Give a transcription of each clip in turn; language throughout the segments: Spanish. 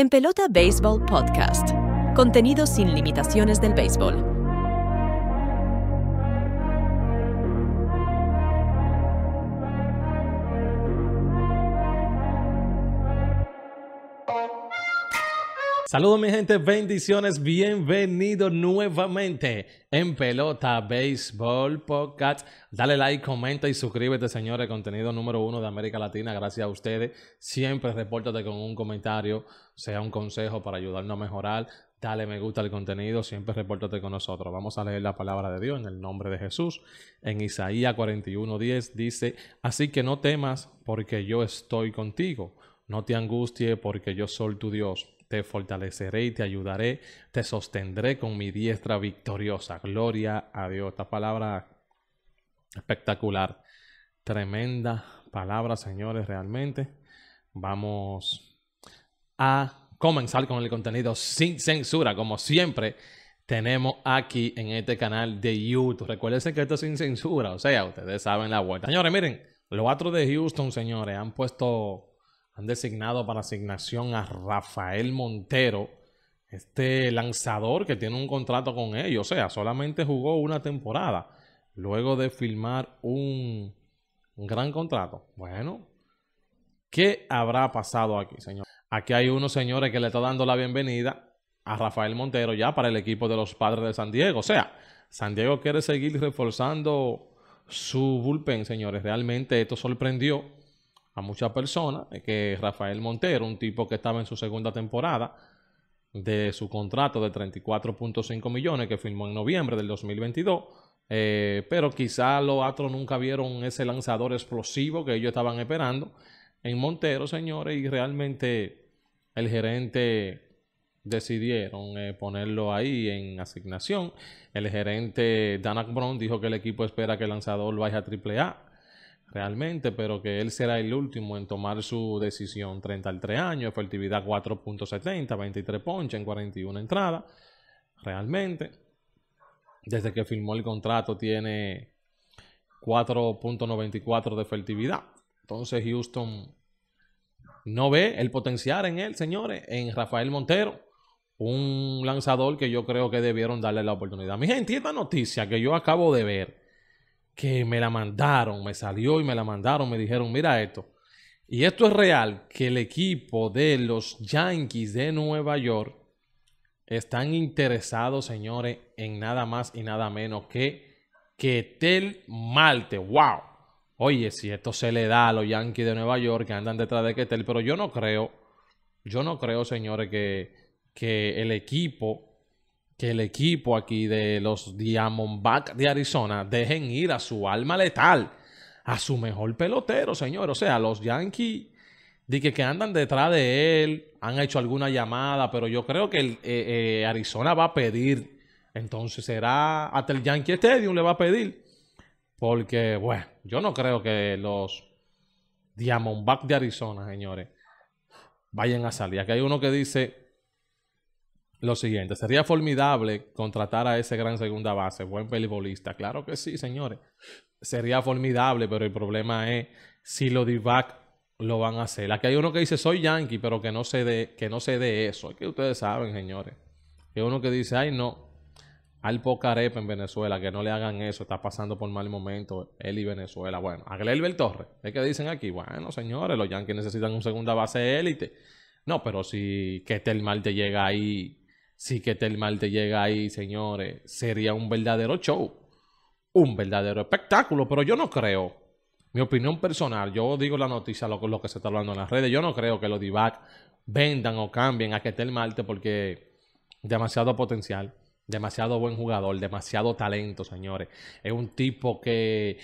En Pelota baseball Podcast. Contenido sin limitaciones del béisbol. Saludos mi gente, bendiciones, bienvenido nuevamente en Pelota Baseball Podcast. Dale like, comenta y suscríbete, señores, contenido número uno de América Latina. Gracias a ustedes. Siempre repórtate con un comentario sea un consejo para ayudarnos a mejorar, dale me gusta al contenido, siempre repórtate con nosotros. Vamos a leer la palabra de Dios en el nombre de Jesús. En Isaías 41:10 dice, así que no temas porque yo estoy contigo, no te angusties porque yo soy tu Dios. Te fortaleceré y te ayudaré, te sostendré con mi diestra victoriosa. Gloria a Dios. Esta palabra espectacular. Tremenda palabra, señores, realmente. Vamos a comenzar con el contenido sin censura, como siempre tenemos aquí en este canal de YouTube. Recuérdense que esto es sin censura, o sea, ustedes saben la vuelta. Señores, miren, los cuatro de Houston, señores, han puesto, han designado para asignación a Rafael Montero, este lanzador que tiene un contrato con ellos, o sea, solamente jugó una temporada luego de firmar un, gran contrato. Bueno, ¿qué habrá pasado aquí, señores? Aquí hay unos señores que le está dando la bienvenida a Rafael Montero ya para el equipo de los padres de San Diego. O sea, San Diego quiere seguir reforzando su bullpen, señores. Realmente esto sorprendió a muchas personas que Rafael Montero, un tipo que estaba en su segunda temporada de su contrato de 34.5 millones que firmó en noviembre del 2022, eh, pero quizá los otros nunca vieron ese lanzador explosivo que ellos estaban esperando en Montero, señores, y realmente el gerente decidieron eh, ponerlo ahí en asignación. El gerente Danak Brown dijo que el equipo espera que el lanzador vaya a AAA realmente, pero que él será el último en tomar su decisión. 33 años, efectividad 4.70, 23 ponches en 41 entradas. Realmente, desde que firmó el contrato tiene 4.94 de efectividad. Entonces Houston no ve el potencial en él, señores, en Rafael Montero, un lanzador que yo creo que debieron darle la oportunidad. Mi gente, esta noticia que yo acabo de ver, que me la mandaron, me salió y me la mandaron, me dijeron, mira esto. Y esto es real, que el equipo de los Yankees de Nueva York están interesados, señores, en nada más y nada menos que Ketel Malte. ¡Wow! Oye, si esto se le da a los Yankees de Nueva York que andan detrás de Ketel, pero yo no creo, yo no creo, señores, que, que el equipo, que el equipo aquí de los Diamondbacks de Arizona dejen ir a su alma letal, a su mejor pelotero, señor. O sea, los Yankees de que, que andan detrás de él, han hecho alguna llamada, pero yo creo que el, eh, eh, Arizona va a pedir. Entonces será hasta el Yankee Stadium le va a pedir. Porque, bueno, yo no creo que los Diamondbacks de Arizona, señores, vayan a salir. Aquí hay uno que dice lo siguiente: sería formidable contratar a ese gran segunda base, buen pelibolista. Claro que sí, señores. Sería formidable, pero el problema es si los d lo van a hacer. Aquí hay uno que dice soy yankee, pero que no se de que no se eso. Es que ustedes saben, señores. Hay uno que dice, ay no, al poca en Venezuela, que no le hagan eso, está pasando por mal momento él y Venezuela. Bueno, a Glelbert Torres, es que dicen aquí, bueno, señores, los Yankees necesitan una segunda base élite. No, pero si Ketel Mal llega ahí, si Ketel Mal llega ahí, señores, sería un verdadero show, un verdadero espectáculo, pero yo no creo. Mi opinión personal, yo digo la noticia, lo, lo que se está hablando en las redes, yo no creo que los DIVAC vendan o cambien a Ketel Marte porque demasiado potencial. Demasiado buen jugador, demasiado talento, señores. Es un tipo que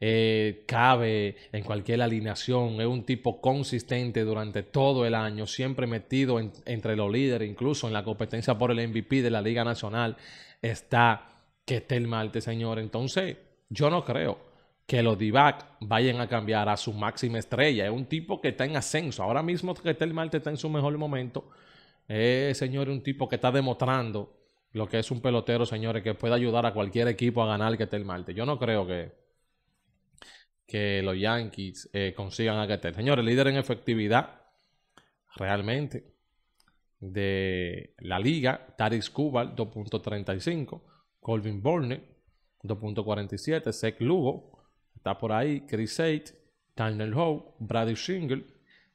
eh, cabe en cualquier alineación, es un tipo consistente durante todo el año, siempre metido entre los líderes, incluso en la competencia por el MVP de la Liga Nacional, está que esté Marte, señor. Entonces, yo no creo que los Divac vayan a cambiar a su máxima estrella. Es un tipo que está en ascenso. Ahora mismo que el Marte está en su mejor momento. Eh, señor, un tipo que está demostrando lo que es un pelotero, señores, que pueda ayudar a cualquier equipo a ganar que esté el Yo no creo que, que los Yankees eh, consigan a Getel. Señores, líder en efectividad, realmente, de la liga, Taris Kubal, 2.35, Colvin Borne, 2.47, Zek Lugo, está por ahí, Chris Eight, Tanner Howe, Brady Shingle,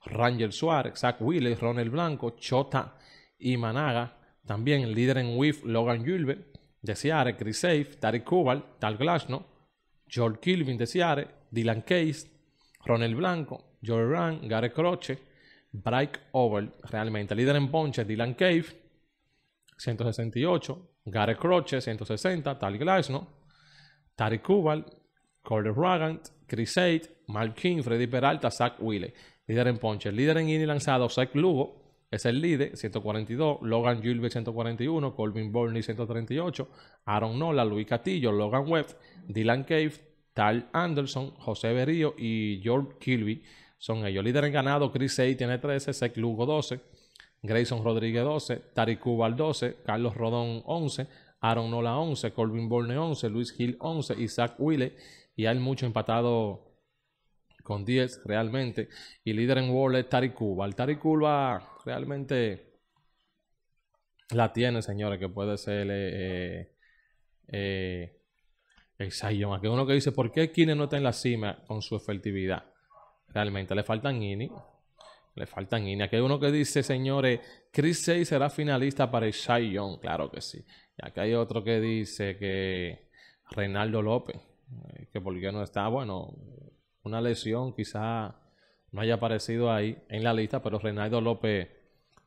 Ranger Suárez, Zach Willis, Ronald Blanco, Chota y Managa. También el líder en WIF, Logan Gilbert de Seattle, Chris Safe, Kubal, Tal Glasno, George Kilvin de Dylan Case, Ronel Blanco, Joe Rand, Gareth Croce, Over, realmente líder en Ponche, Dylan Cave, 168, Gary Croce, 160, Tal Glasno, Tariq Kubal, Cole Ragant, Chris Aid, Mark Freddy Peralta, Zach Wille, líder en Ponche, líder en inning lanzado, Zach Lugo, es el líder, 142, Logan Gilbert 141, Colvin Borne, 138, Aaron Nola, Luis Castillo, Logan Webb, Dylan Cave, Tal Anderson, José Berrío y George Kilby son ellos. Líder en ganado, Chris A tiene 13, Zach Lugo 12, Grayson Rodríguez 12, Tariq Cubal 12, Carlos Rodón 11, Aaron Nola 11, Colvin Borne 11, Luis Gil 11, Isaac Wille y hay mucho empatado con 10 realmente. Y líder en Wallet, Tariq Cubal. Tariq Cubal realmente la tiene, señores, que puede ser eh, eh, el eh, Aquí hay uno que dice, ¿por qué Kine no está en la cima con su efectividad? Realmente le faltan INI. Le faltan INI. Aquí hay uno que dice, señores, Chris 6 será finalista para el Sayón. Claro que sí. Y acá hay otro que dice que Reinaldo López, eh, que por qué no está, bueno, una lesión quizá no haya aparecido ahí en la lista, pero Reinaldo López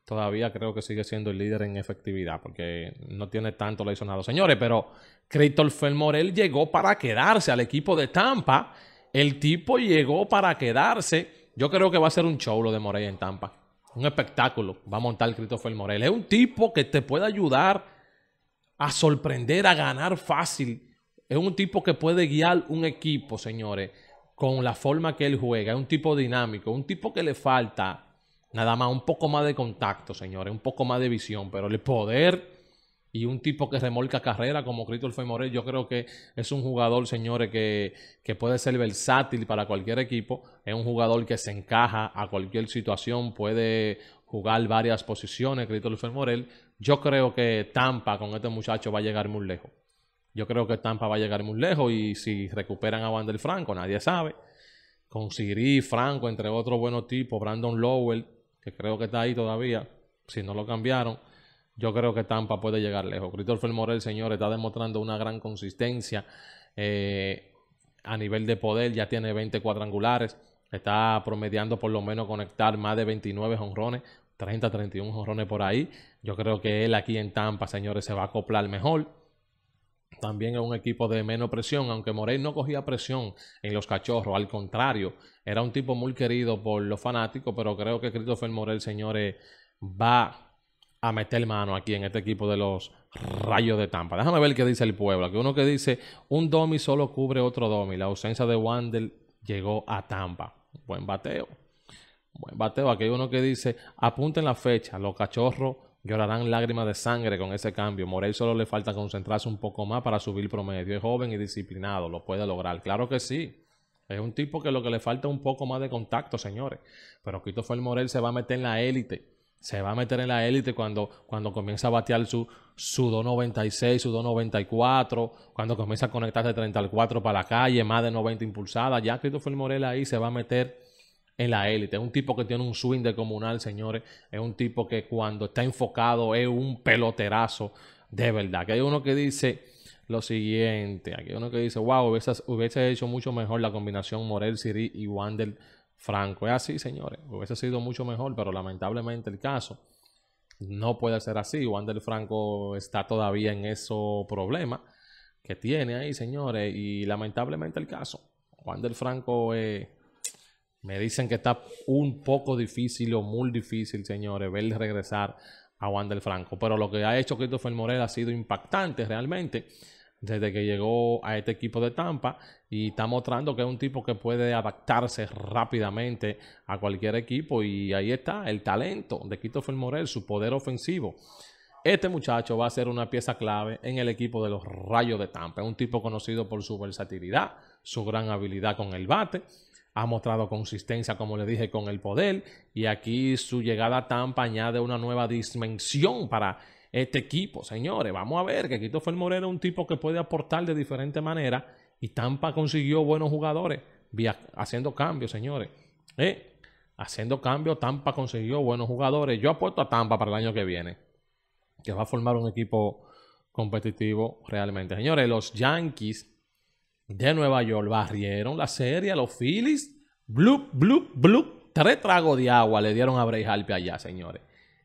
todavía creo que sigue siendo el líder en efectividad, porque no tiene tanto lesionado. Señores, pero Christopher Morel llegó para quedarse al equipo de Tampa. El tipo llegó para quedarse. Yo creo que va a ser un show lo de Morel en Tampa. Un espectáculo va a montar Christopher Morel. Es un tipo que te puede ayudar a sorprender, a ganar fácil. Es un tipo que puede guiar un equipo, señores, con la forma que él juega. Es un tipo dinámico, un tipo que le falta Nada más un poco más de contacto, señores, un poco más de visión, pero el poder y un tipo que remolca carrera como Christopher Morel, yo creo que es un jugador, señores, que, puede ser versátil para cualquier equipo, es un jugador que se encaja a cualquier situación, puede jugar varias posiciones, Christopher Morel. Yo creo que Tampa con este muchacho va a llegar muy lejos. Yo creo que Tampa va a llegar muy lejos y si recuperan a Wander Franco, nadie sabe. Con Siri, Franco, entre otros buenos tipos, Brandon Lowell, que creo que está ahí todavía, si no lo cambiaron, yo creo que Tampa puede llegar lejos. Christopher Morel, señor, está demostrando una gran consistencia eh, a nivel de poder, ya tiene 20 cuadrangulares, está promediando por lo menos conectar más de 29 honrones, 30, 31 jonrones por ahí. Yo creo que él aquí en Tampa, señores, se va a acoplar mejor también es un equipo de menos presión, aunque Morey no cogía presión en los cachorros, al contrario, era un tipo muy querido por los fanáticos, pero creo que Christopher Morel, señores, va a meter mano aquí en este equipo de los Rayos de Tampa. Déjame ver qué dice el pueblo, Aquí uno que dice, un domi solo cubre otro domi, la ausencia de Wandel llegó a Tampa. Buen bateo, buen bateo, aquí hay uno que dice, apunten la fecha, los cachorros Llorarán lágrimas de sangre con ese cambio. Morel solo le falta concentrarse un poco más para subir promedio. Es joven y disciplinado, lo puede lograr. Claro que sí. Es un tipo que lo que le falta es un poco más de contacto, señores. Pero Christopher Morel se va a meter en la élite. Se va a meter en la élite cuando, cuando comienza a batear su, su 296, su 294, cuando comienza a conectarse 34 para la calle, más de 90 impulsadas. Ya Christopher Morel ahí se va a meter en la élite. Es un tipo que tiene un swing de comunal, señores. Es un tipo que cuando está enfocado es un peloterazo de verdad. Que hay uno que dice lo siguiente. Aquí hay uno que dice, wow, hubiese, hecho mucho mejor la combinación Morel, Siri y Wander Franco. Es así, señores. Hubiese sido mucho mejor, pero lamentablemente el caso no puede ser así. Wander Franco está todavía en esos problemas que tiene ahí, señores. Y lamentablemente el caso. Wander Franco... es... Me dicen que está un poco difícil o muy difícil, señores, ver regresar a Juan del Franco. Pero lo que ha hecho Christopher Morel ha sido impactante realmente desde que llegó a este equipo de Tampa y está mostrando que es un tipo que puede adaptarse rápidamente a cualquier equipo y ahí está el talento de Christopher Morel, su poder ofensivo. Este muchacho va a ser una pieza clave en el equipo de los Rayos de Tampa. Es un tipo conocido por su versatilidad, su gran habilidad con el bate ha mostrado consistencia, como le dije, con el poder. Y aquí su llegada a Tampa añade una nueva dimensión para este equipo. Señores, vamos a ver que fue Moreno es un tipo que puede aportar de diferente manera. Y Tampa consiguió buenos jugadores haciendo cambios, señores. Eh, haciendo cambios, Tampa consiguió buenos jugadores. Yo apuesto a Tampa para el año que viene, que va a formar un equipo competitivo realmente. Señores, los Yankees de Nueva York barrieron la serie a los Phillies. Blup, blup, blup. Tres tragos de agua le dieron a Bray Harper allá, señores.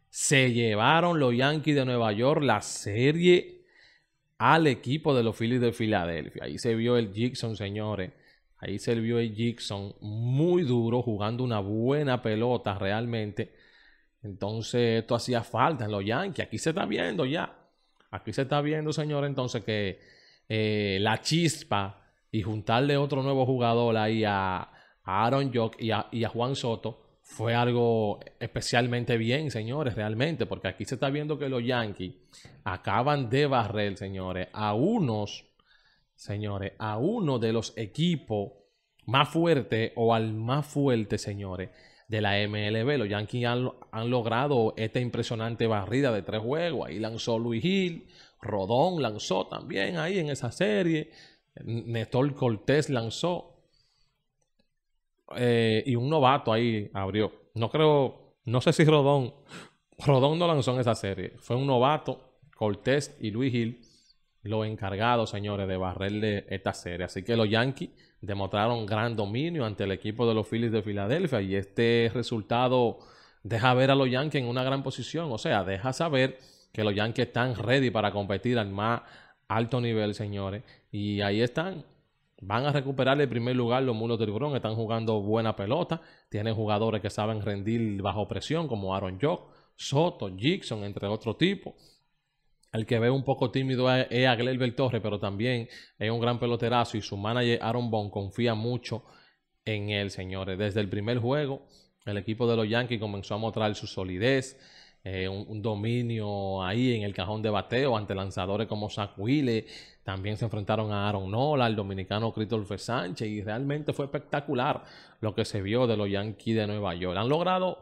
Se llevaron los Yankees de Nueva York la serie al equipo de los Phillies de Filadelfia. Ahí se vio el Jackson, señores. Ahí se vio el Jackson muy duro, jugando una buena pelota realmente. Entonces, esto hacía falta en los Yankees. Aquí se está viendo ya. Aquí se está viendo, señores, entonces que eh, la chispa y juntarle otro nuevo jugador ahí a, Aaron Jock y a, Juan Soto fue algo especialmente bien, señores, realmente, porque aquí se está viendo que los Yankees acaban de barrer, señores, a unos, señores, a uno de los equipos más fuertes o al más fuerte, señores, de la MLB. Los Yankees han, han logrado esta impresionante barrida de tres juegos. Ahí lanzó Luis Gil, Rodón lanzó también ahí en esa serie. Néstor Cortés lanzó eh, y un novato ahí abrió. No creo, no sé si Rodón, Rodón no lanzó en esa serie. Fue un novato, Cortés y Luis Gil, los encargados, señores, de barrerle esta serie. Así que los Yankees demostraron gran dominio ante el equipo de los Phillies de Filadelfia y este resultado deja ver a los Yankees en una gran posición. O sea, deja saber que los Yankees están ready para competir al más alto nivel, señores. Y ahí están. Van a recuperar el primer lugar los mulos del Grón. Están jugando buena pelota. Tienen jugadores que saben rendir bajo presión, como Aaron Jock, Soto, Jackson, entre otros tipos. El que ve un poco tímido es a torre Torres, pero también es un gran peloterazo y su manager Aaron Bond confía mucho en él, señores. Desde el primer juego, el equipo de los Yankees comenzó a mostrar su solidez, eh, un, dominio ahí en el cajón de bateo ante lanzadores como Zach También se enfrentaron a Aaron Nola, el dominicano Christopher Sánchez, y realmente fue espectacular lo que se vio de los Yankees de Nueva York. Han logrado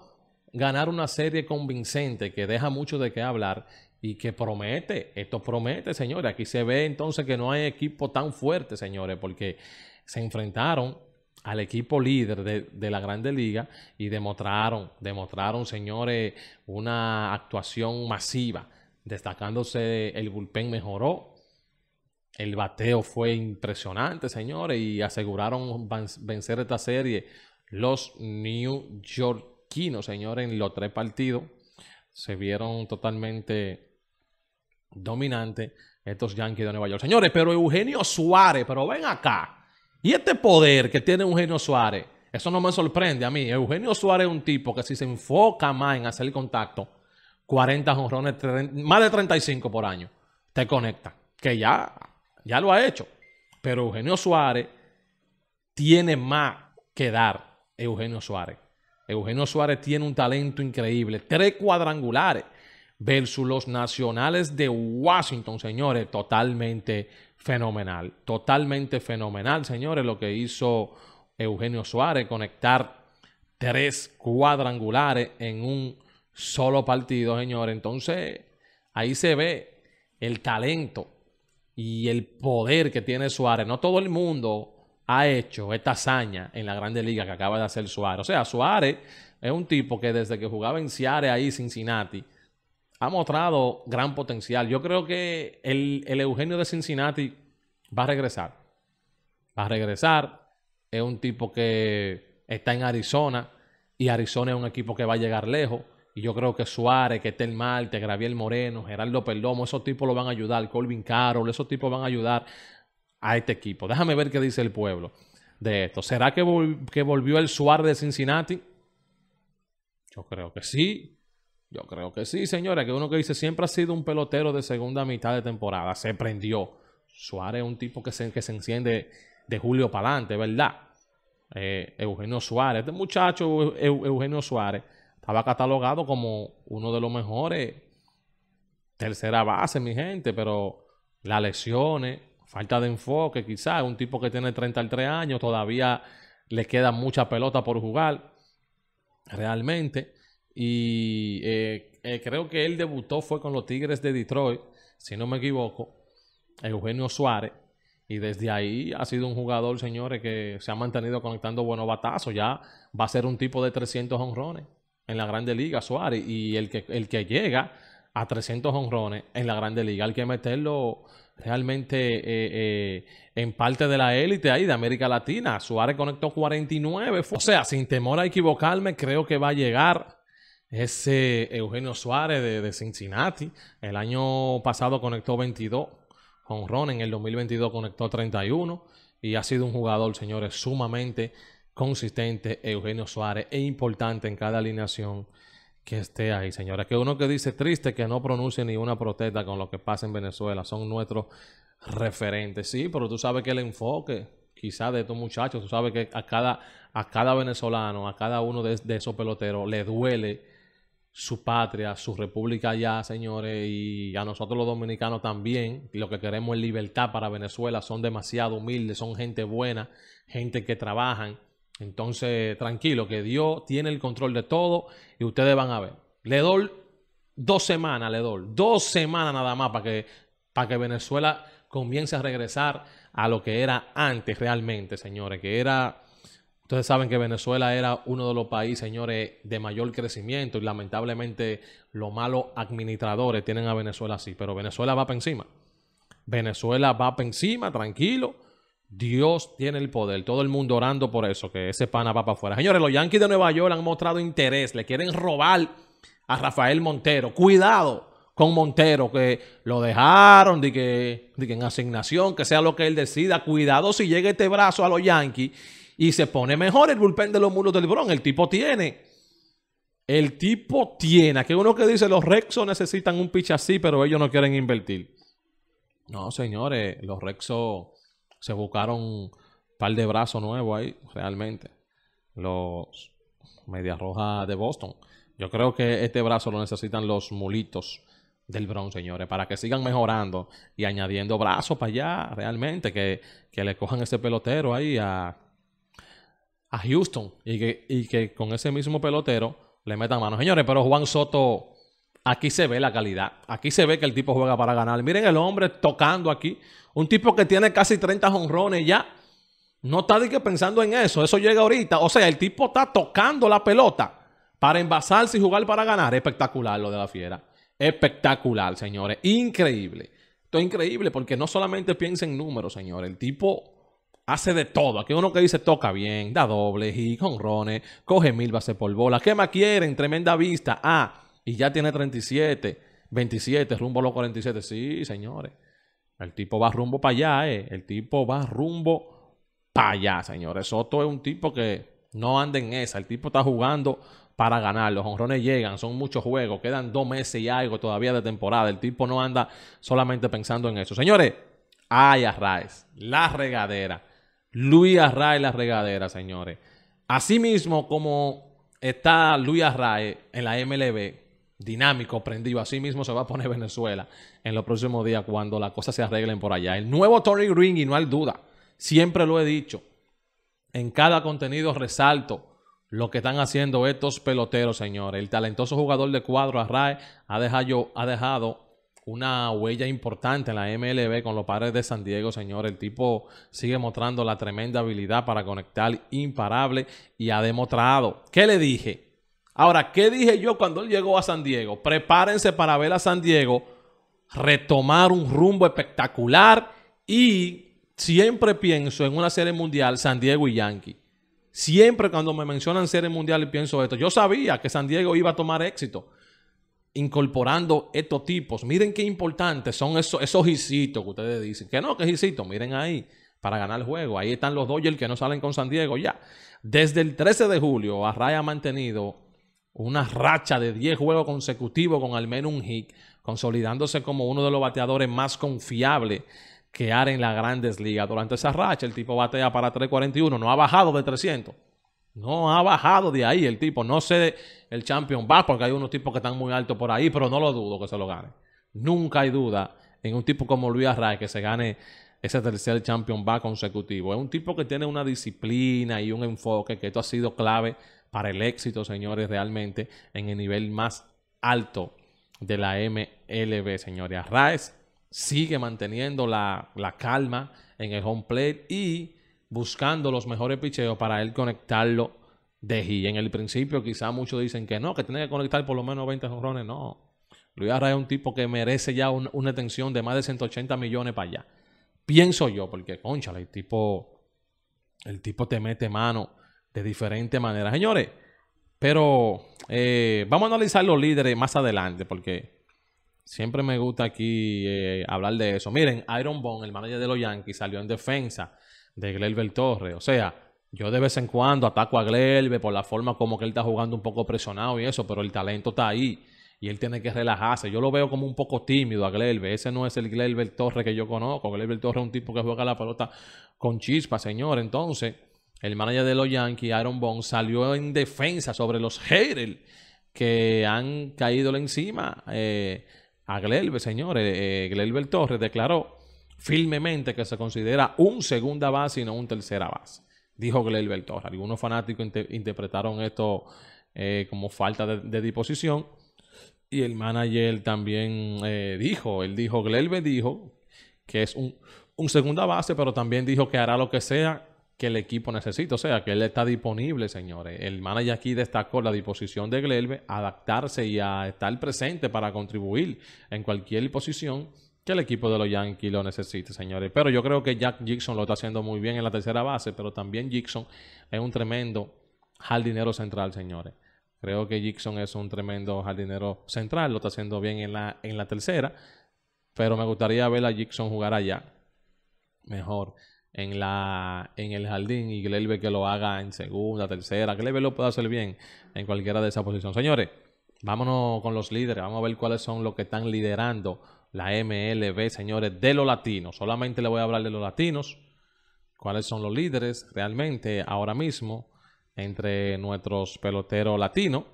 ganar una serie convincente que deja mucho de qué hablar y que promete, esto promete, señores. Aquí se ve entonces que no hay equipo tan fuerte, señores, porque se enfrentaron al equipo líder de, la Grande Liga y demostraron, demostraron, señores, una actuación masiva. Destacándose, el bullpen mejoró, el bateo fue impresionante, señores, y aseguraron vencer esta serie los New Yorkinos, señores, en los tres partidos. Se vieron totalmente dominantes estos Yankees de Nueva York. Señores, pero Eugenio Suárez, pero ven acá. Y este poder que tiene Eugenio Suárez, eso no me sorprende a mí. Eugenio Suárez es un tipo que si se enfoca más en hacer contacto, 40 jonrones, más de 35 por año, te conecta. Que ya, ya lo ha hecho. Pero Eugenio Suárez tiene más que dar. Eugenio Suárez. Eugenio Suárez tiene un talento increíble. Tres cuadrangulares versus los Nacionales de Washington, señores, totalmente fenomenal, totalmente fenomenal, señores, lo que hizo Eugenio Suárez, conectar tres cuadrangulares en un solo partido, señores. Entonces, ahí se ve el talento y el poder que tiene Suárez. No todo el mundo ha hecho esta hazaña en la Grande Liga que acaba de hacer Suárez. O sea, Suárez es un tipo que desde que jugaba en Seattle ahí, Cincinnati, ha mostrado gran potencial. Yo creo que el, Eugenio de Cincinnati va a regresar. Va a regresar. Es un tipo que está en Arizona y Arizona es un equipo que va a llegar lejos. Y yo creo que Suárez, que en Malte, Graviel Moreno, Gerardo Perdomo, esos tipos lo van a ayudar. Colvin Carroll, esos tipos van a ayudar a este equipo. Déjame ver qué dice el pueblo de esto. ¿Será que, que volvió el Suárez de Cincinnati? Yo creo que sí. Yo creo que sí, señora, que uno que dice siempre ha sido un pelotero de segunda mitad de temporada, se prendió. Suárez es un tipo que se, que se enciende de julio para adelante, ¿verdad? Eh, Eugenio Suárez, este muchacho Eugenio Suárez estaba catalogado como uno de los mejores tercera base, mi gente, pero las lesiones, falta de enfoque, quizás, un tipo que tiene 33 años, todavía le queda mucha pelota por jugar, realmente. Y eh, eh, creo que él debutó fue con los Tigres de Detroit, si no me equivoco, Eugenio Suárez. Y desde ahí ha sido un jugador, señores, que se ha mantenido conectando buenos batazos. Ya va a ser un tipo de 300 honrones en la Grande Liga, Suárez. Y el que, el que llega a 300 honrones en la Grande Liga, hay que meterlo realmente eh, en parte de la élite ahí de América Latina. Suárez conectó 49. O sea, sin temor a equivocarme, creo que va a llegar ese eh, Eugenio Suárez de, Cincinnati. El año pasado conectó 22 con Ron, en el 2022 conectó 31 y ha sido un jugador, señores, sumamente consistente, Eugenio Suárez, e importante en cada alineación que esté ahí, señores. Que uno que dice triste que no pronuncie ni una protesta con lo que pasa en Venezuela, son nuestros referentes, sí, pero tú sabes que el enfoque quizás de estos muchachos, tú sabes que a cada, a cada venezolano, a cada uno de, de esos peloteros le duele su patria, su república ya, señores, y a nosotros los dominicanos también, lo que queremos es libertad para Venezuela, son demasiado humildes, son gente buena, gente que trabajan. Entonces, tranquilo, que Dios tiene el control de todo y ustedes van a ver. Le doy dos semanas, le doy dos semanas nada más para que, para que Venezuela comience a regresar a lo que era antes realmente, señores, que era Ustedes saben que Venezuela era uno de los países, señores, de mayor crecimiento y lamentablemente los malos administradores tienen a Venezuela así, pero Venezuela va para encima. Venezuela va para encima, tranquilo. Dios tiene el poder. Todo el mundo orando por eso, que ese pana va para afuera. Señores, los Yankees de Nueva York han mostrado interés, le quieren robar a Rafael Montero. Cuidado con Montero, que lo dejaron, de que, de que en asignación, que sea lo que él decida. Cuidado si llega este brazo a los Yankees y se pone mejor el bullpen de los mulos del Bron. El tipo tiene. El tipo tiene. Aquí uno que dice, los Rexos necesitan un pitch así, pero ellos no quieren invertir. No, señores, los Rexos se buscaron un par de brazos nuevos ahí, realmente. Los media roja de Boston. Yo creo que este brazo lo necesitan los mulitos del Bron, señores, para que sigan mejorando y añadiendo brazos para allá, realmente, que, que le cojan ese pelotero ahí a a Houston y que, con ese mismo pelotero le metan mano. Señores, pero Juan Soto, aquí se ve la calidad. Aquí se ve que el tipo juega para ganar. Miren el hombre tocando aquí. Un tipo que tiene casi 30 honrones ya. No está que pensando en eso. Eso llega ahorita. O sea, el tipo está tocando la pelota para envasarse y jugar para ganar. Espectacular lo de la fiera. Espectacular, señores. Increíble. Esto es increíble porque no solamente piensa en números, señores. El tipo hace de todo. Aquí uno que dice toca bien, da doble, y con coge mil bases por bola. ¿Qué más quieren? Tremenda vista. Ah, y ya tiene 37, 27, rumbo a los 47. Sí, señores. El tipo va rumbo para allá, eh. El tipo va rumbo para allá, señores. Soto es un tipo que no anda en esa. El tipo está jugando para ganar. Los honrones llegan, son muchos juegos, quedan dos meses y algo todavía de temporada. El tipo no anda solamente pensando en eso. Señores, ay, Arraes, la regadera. Luis Arrae la regadera, señores. mismo como está Luis Arrae en la MLB, dinámico, prendido, mismo se va a poner Venezuela en los próximos días cuando las cosas se arreglen por allá. El nuevo Tony Green, y no hay duda, siempre lo he dicho, en cada contenido resalto lo que están haciendo estos peloteros, señores. El talentoso jugador de cuadro Arrae ha dejado, ha dejado una huella importante en la MLB con los padres de San Diego, señor. El tipo sigue mostrando la tremenda habilidad para conectar imparable y ha demostrado. ¿Qué le dije? Ahora, ¿qué dije yo cuando él llegó a San Diego? Prepárense para ver a San Diego retomar un rumbo espectacular y siempre pienso en una serie mundial, San Diego y Yankee. Siempre cuando me mencionan serie mundial pienso esto. Yo sabía que San Diego iba a tomar éxito incorporando estos tipos. Miren qué importantes son esos, esos hicitos que ustedes dicen. Que no, que hicitos, miren ahí, para ganar el juego. Ahí están los Dodgers que no salen con San Diego ya. Desde el 13 de julio, Array ha mantenido una racha de 10 juegos consecutivos con al menos un hit, consolidándose como uno de los bateadores más confiables que hará en las grandes ligas. Durante esa racha, el tipo batea para 341, no ha bajado de 300. No ha bajado de ahí el tipo. No sé el Champion va porque hay unos tipos que están muy altos por ahí, pero no lo dudo que se lo gane. Nunca hay duda en un tipo como Luis Arraez que se gane ese tercer Champion va consecutivo. Es un tipo que tiene una disciplina y un enfoque que esto ha sido clave para el éxito, señores, realmente en el nivel más alto de la MLB, señores. Arraez sigue manteniendo la, la calma en el home plate y buscando los mejores picheos para él conectarlo de En el principio quizá muchos dicen que no, que tiene que conectar por lo menos 20 jorrones. No, Luis Arraez es un tipo que merece ya una atención de más de 180 millones para allá. Pienso yo, porque, conchale, el tipo, el tipo te mete mano de diferente manera, Señores, pero eh, vamos a analizar los líderes más adelante, porque siempre me gusta aquí eh, hablar de eso. Miren, Iron Bond, el manager de los Yankees, salió en defensa de glebel Torres. O sea, yo de vez en cuando ataco a glebel por la forma como que él está jugando un poco presionado y eso, pero el talento está ahí y él tiene que relajarse. Yo lo veo como un poco tímido a glebel Ese no es el glebel Torres que yo conozco. Glebel Torres es un tipo que juega la pelota con chispa, señor. Entonces, el manager de los Yankees, Aaron Bond, salió en defensa sobre los haters que han caído encima eh, a glebel señores. Eh, Torres declaró firmemente que se considera un segunda base y no un tercera base, dijo Gleyber Torres. Algunos fanáticos interpretaron esto eh, como falta de, disposición y el manager también eh, dijo, él dijo, Gleyber dijo que es un, segunda base, pero también dijo que hará lo que sea que el equipo necesita. O sea, que él está disponible, señores. El manager aquí destacó la disposición de Glelbe a adaptarse y a estar presente para contribuir en cualquier posición que el equipo de los Yankees lo necesite, señores. Pero yo creo que Jack Jixon lo está haciendo muy bien en la tercera base, pero también Jixon es un tremendo jardinero central, señores. Creo que Jixon es un tremendo jardinero central, lo está haciendo bien en la, en la tercera, pero me gustaría ver a Jixon jugar allá, mejor, en, la, en el jardín y Gleyber que lo haga en segunda, tercera, Gleyber lo puede hacer bien en cualquiera de esas posiciones. Señores, Vámonos con los líderes, vamos a ver cuáles son los que están liderando la MLB, señores, de los latinos. Solamente le voy a hablar de los latinos, cuáles son los líderes realmente ahora mismo entre nuestros peloteros latinos.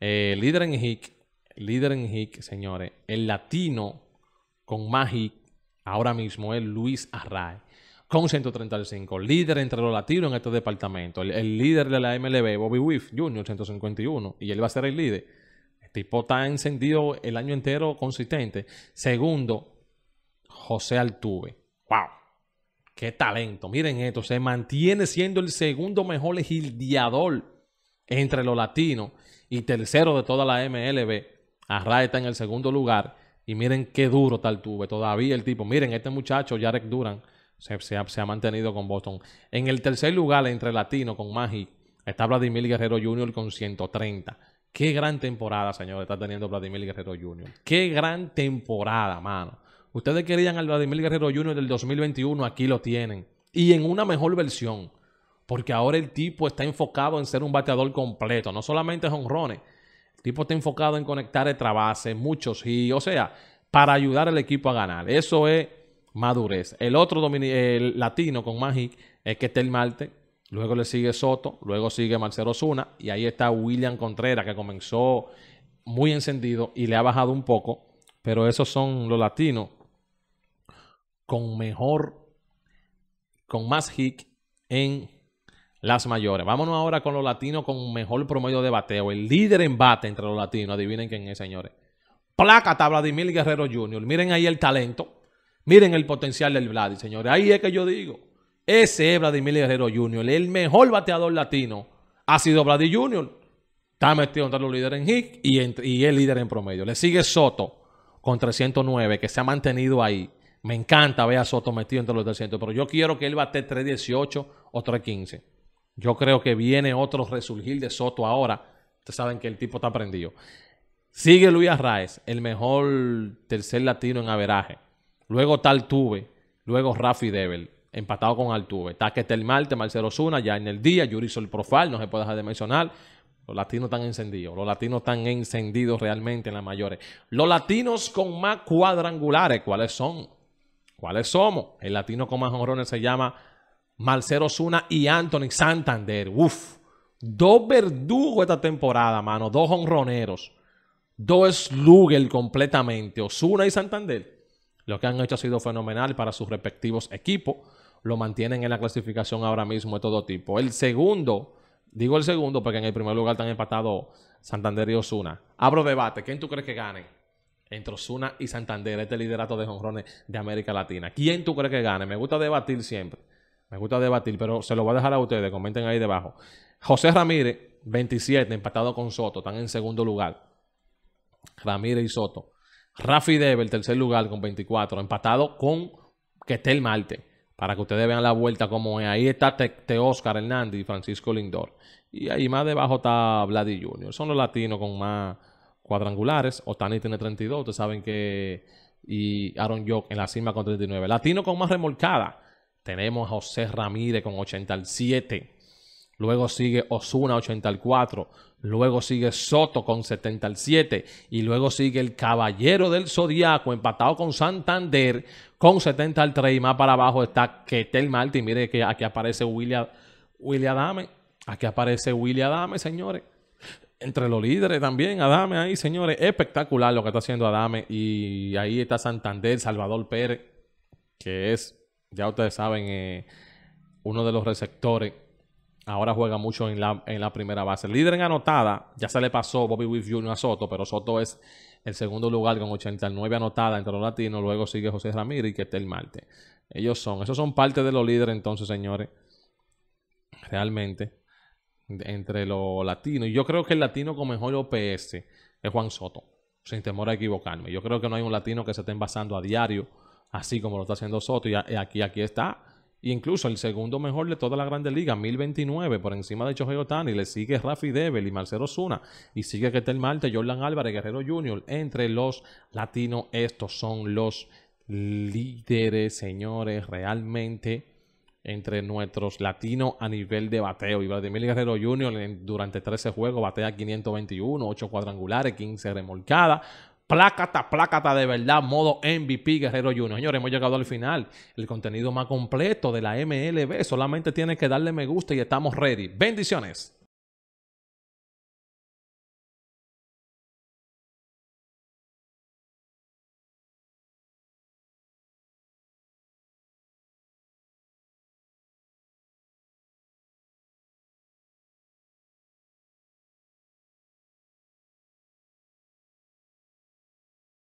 Eh, líder en HIC, líder en HIC, señores, el latino con más HIC ahora mismo es Luis Arrae con 135. Líder entre los latinos en este departamento. El, líder de la MLB, Bobby Wiff Jr., 151. Y él va a ser el líder tipo está encendido el año entero consistente. Segundo, José Altuve. ¡Wow! ¡Qué talento! Miren esto, se mantiene siendo el segundo mejor legislador entre los latinos y tercero de toda la MLB. arraeta está en el segundo lugar. Y miren qué duro está Altuve. Todavía el tipo, miren, este muchacho, Jarek Duran, se, ha, se, ha, mantenido con Boston. En el tercer lugar, entre latinos, con Magic. está Vladimir Guerrero Jr. con 130. Qué gran temporada, señores, está teniendo Vladimir Guerrero Jr. Qué gran temporada, mano. Ustedes querían al Vladimir Guerrero Jr. del 2021, aquí lo tienen. Y en una mejor versión. Porque ahora el tipo está enfocado en ser un bateador completo, no solamente honrones. El tipo está enfocado en conectar extra bases, muchos y, o sea, para ayudar al equipo a ganar. Eso es madurez. El otro latino con Magic es que está el Marte Luego le sigue Soto, luego sigue Marcelo Zuna y ahí está William Contreras que comenzó muy encendido y le ha bajado un poco, pero esos son los latinos con mejor, con más hit en las mayores. Vámonos ahora con los latinos con mejor promedio de bateo, el líder en bate entre los latinos, adivinen quién es, señores. Placa tabla de Guerrero Jr. Miren ahí el talento, miren el potencial del Vladi, señores. Ahí es que yo digo, ese es Vladimir Guerrero Jr., el mejor bateador latino. Ha sido Vladimir Jr. Está metido entre los líderes en hit y, el líder en promedio. Le sigue Soto con 309, que se ha mantenido ahí. Me encanta ver a Soto metido entre los 300, pero yo quiero que él bate 318 o 315. Yo creo que viene otro resurgir de Soto ahora. Ustedes saben que el tipo está prendido. Sigue Luis Arraez, el mejor tercer latino en averaje. Luego Tal Luego Rafi Devel empatado con Altuve. el Marte, Marcelo Zuna, ya en el día, Yuri el Profal, no se puede dejar de mencionar. Los latinos están encendidos, los latinos están encendidos realmente en las mayores. Los latinos con más cuadrangulares, ¿cuáles son? ¿Cuáles somos? El latino con más honrones se llama Marcelo Zuna y Anthony Santander. Uf, dos verdugos esta temporada, mano, dos honroneros, dos slugger completamente, Osuna y Santander. Lo que han hecho ha sido fenomenal para sus respectivos equipos lo mantienen en la clasificación ahora mismo de todo tipo. El segundo, digo el segundo porque en el primer lugar están empatados Santander y Osuna. Abro debate, ¿quién tú crees que gane? Entre Osuna y Santander, este liderato de jonrones de América Latina. ¿Quién tú crees que gane? Me gusta debatir siempre. Me gusta debatir, pero se lo voy a dejar a ustedes. Comenten ahí debajo. José Ramírez, 27, empatado con Soto. Están en segundo lugar. Ramírez y Soto. Rafi Debe, el tercer lugar, con 24. Empatado con Ketel Marte para que ustedes vean la vuelta como es. Ahí está Oscar Hernández y Francisco Lindor. Y ahí más debajo está Vladi Jr. Son los latinos con más cuadrangulares. Otani tiene 32, ustedes saben que... Y Aaron York en la cima con 39. Latino con más remolcada. Tenemos a José Ramírez con 87. Luego sigue Osuna 84. Luego sigue Soto con 77. Y luego sigue el Caballero del Zodiaco empatado con Santander con 73. Y más para abajo está Ketel Martin. Mire que aquí aparece William, William Adame. Aquí aparece William Adame, señores. Entre los líderes también, Adame ahí, señores. Espectacular lo que está haciendo Adame. Y ahí está Santander, Salvador Pérez, que es, ya ustedes saben, eh, uno de los receptores Ahora juega mucho en la, en la primera base. líder en anotada, ya se le pasó Bobby Witt Jr. a Soto, pero Soto es el segundo lugar con 89 anotada entre los latinos. Luego sigue José Ramírez y que está el Marte. Ellos son, esos son parte de los líderes entonces, señores. Realmente, entre los latinos. Y yo creo que el latino con mejor OPS es Juan Soto, sin temor a equivocarme. Yo creo que no hay un latino que se esté envasando a diario, así como lo está haciendo Soto. Y aquí, aquí está incluso el segundo mejor de toda la Grande Liga, 1029, por encima de Choje Otani. Le sigue Rafi Debel y Marcelo Zuna. Y sigue Ketel Marte, Jordan Álvarez, Guerrero Jr. Entre los latinos, estos son los líderes, señores, realmente entre nuestros latinos a nivel de bateo. Y Vladimir Guerrero Jr. durante 13 juegos batea 521, 8 cuadrangulares, 15 remolcadas. Plácata, plácata de verdad, modo MVP Guerrero Junior. Señores, hemos llegado al final. El contenido más completo de la MLB. Solamente tiene que darle me gusta y estamos ready. Bendiciones.